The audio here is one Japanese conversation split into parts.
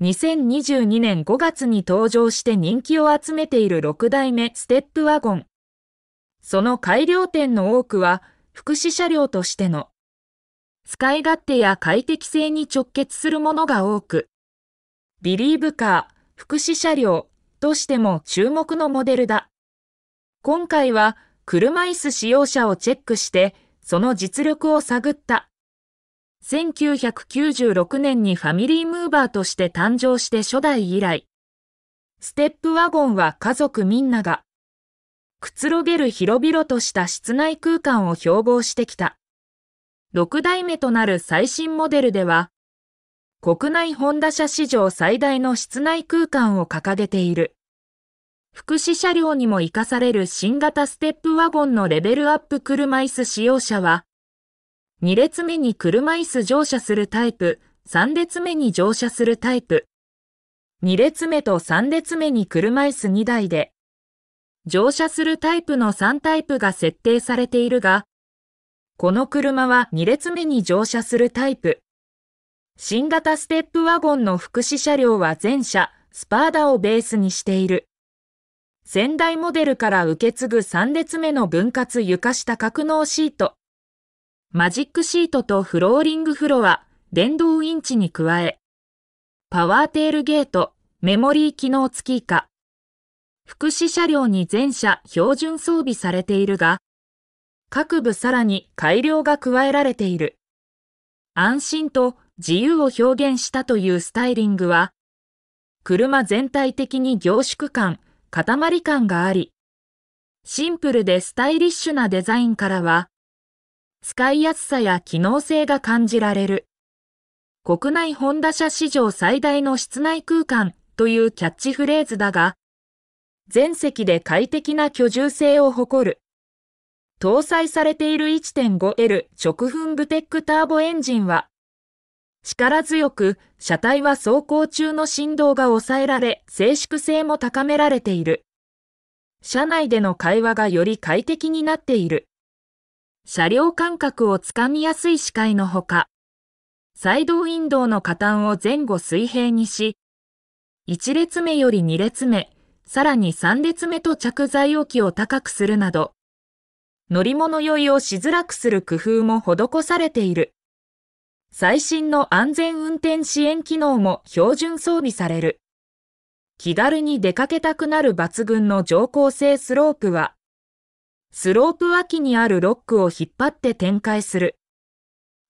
2022年5月に登場して人気を集めている6代目ステップワゴン。その改良点の多くは、福祉車両としての、使い勝手や快適性に直結するものが多く、ビリーブカー、福祉車両としても注目のモデルだ。今回は、車椅子使用者をチェックして、その実力を探った1996年にファミリームーバーとして誕生して初代以来、ステップワゴンは家族みんなが、くつろげる広々とした室内空間を標榜してきた。6代目となる最新モデルでは、国内ホンダ車史上最大の室内空間を掲げている。福祉車両にも活かされる新型ステップワゴンのレベルアップ車椅子使用者は、2列目に車椅子乗車するタイプ、3列目に乗車するタイプ。2列目と3列目に車椅子2台で、乗車するタイプの3タイプが設定されているが、この車は2列目に乗車するタイプ。新型ステップワゴンの福祉車両は全車、スパーダをベースにしている。仙台モデルから受け継ぐ3列目の分割床下格納シート。マジックシートとフローリングフロア、電動インチに加え、パワーテールゲート、メモリー機能付き以下、福祉車両に全車標準装備されているが、各部さらに改良が加えられている。安心と自由を表現したというスタイリングは、車全体的に凝縮感、塊感があり、シンプルでスタイリッシュなデザインからは、使いやすさや機能性が感じられる。国内ホンダ車史上最大の室内空間というキャッチフレーズだが、全席で快適な居住性を誇る。搭載されている 1.5L 直噴ブテックターボエンジンは、力強く車体は走行中の振動が抑えられ、静粛性も高められている。車内での会話がより快適になっている。車両間隔をつかみやすい視界のほか、サイドウィンドウの下端を前後水平にし、1列目より2列目、さらに3列目と着座容器を高くするなど、乗り物酔いをしづらくする工夫も施されている。最新の安全運転支援機能も標準装備される。気軽に出かけたくなる抜群の乗降性スロープは、スロープ脇にあるロックを引っ張って展開する。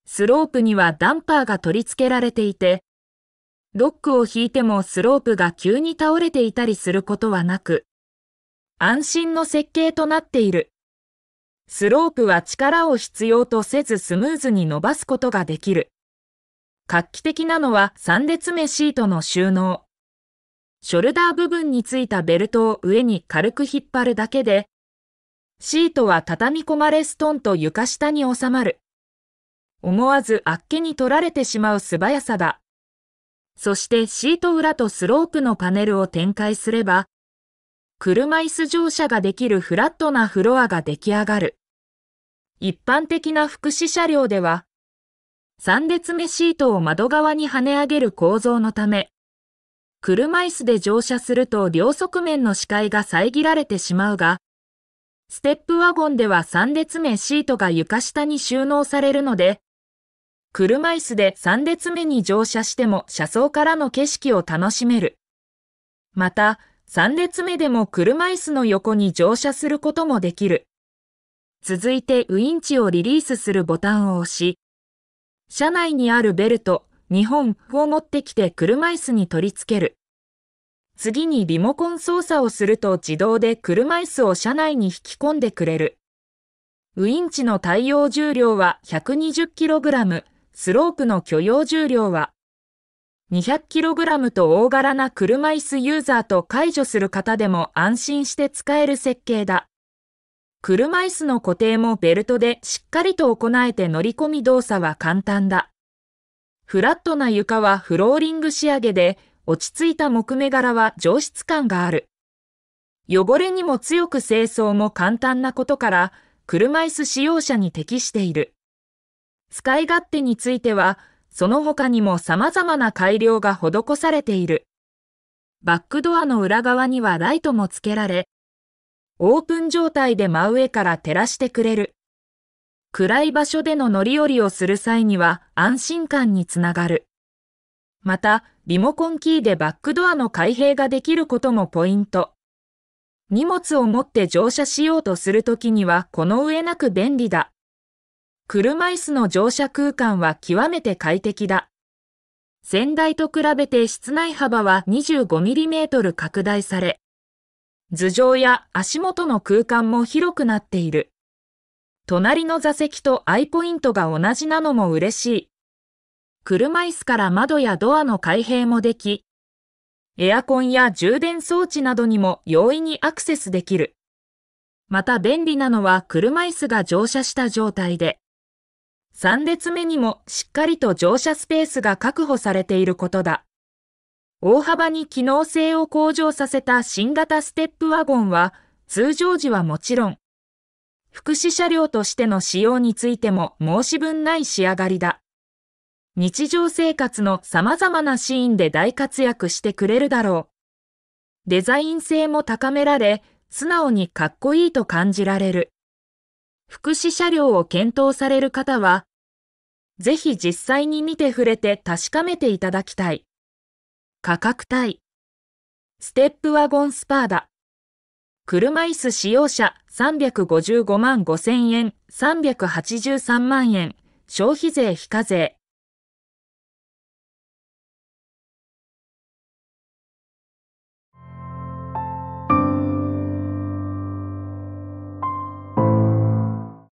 スロープにはダンパーが取り付けられていて、ロックを引いてもスロープが急に倒れていたりすることはなく、安心の設計となっている。スロープは力を必要とせずスムーズに伸ばすことができる。画期的なのは3列目シートの収納。ショルダー部分についたベルトを上に軽く引っ張るだけで、シートは畳み込まれストンと床下に収まる。思わずあっけに取られてしまう素早さだ。そしてシート裏とスロープのパネルを展開すれば、車椅子乗車ができるフラットなフロアが出来上がる。一般的な福祉車両では、3列目シートを窓側に跳ね上げる構造のため、車椅子で乗車すると両側面の視界が遮られてしまうが、ステップワゴンでは3列目シートが床下に収納されるので、車椅子で3列目に乗車しても車窓からの景色を楽しめる。また、3列目でも車椅子の横に乗車することもできる。続いてウインチをリリースするボタンを押し、車内にあるベルト、2本を持ってきて車椅子に取り付ける。次にリモコン操作をすると自動で車椅子を車内に引き込んでくれる。ウインチの対応重量は 120kg、スロープの許容重量は 200kg と大柄な車椅子ユーザーと解除する方でも安心して使える設計だ。車椅子の固定もベルトでしっかりと行えて乗り込み動作は簡単だ。フラットな床はフローリング仕上げで、落ち着いた木目柄は上質感がある。汚れにも強く清掃も簡単なことから、車椅子使用者に適している。使い勝手については、その他にも様々な改良が施されている。バックドアの裏側にはライトも付けられ、オープン状態で真上から照らしてくれる。暗い場所での乗り降りをする際には安心感につながる。また、リモコンキーでバックドアの開閉ができることもポイント。荷物を持って乗車しようとするときにはこの上なく便利だ。車椅子の乗車空間は極めて快適だ。先代と比べて室内幅は 25mm 拡大され、頭上や足元の空間も広くなっている。隣の座席とアイポイントが同じなのも嬉しい。車椅子から窓やドアの開閉もでき、エアコンや充電装置などにも容易にアクセスできる。また便利なのは車椅子が乗車した状態で、3列目にもしっかりと乗車スペースが確保されていることだ。大幅に機能性を向上させた新型ステップワゴンは、通常時はもちろん、福祉車両としての使用についても申し分ない仕上がりだ。日常生活の様々なシーンで大活躍してくれるだろう。デザイン性も高められ、素直にかっこいいと感じられる。福祉車両を検討される方は、ぜひ実際に見て触れて確かめていただきたい。価格帯。ステップワゴンスパーダ。車椅子使用者355万5000円、383万円、消費税非課税。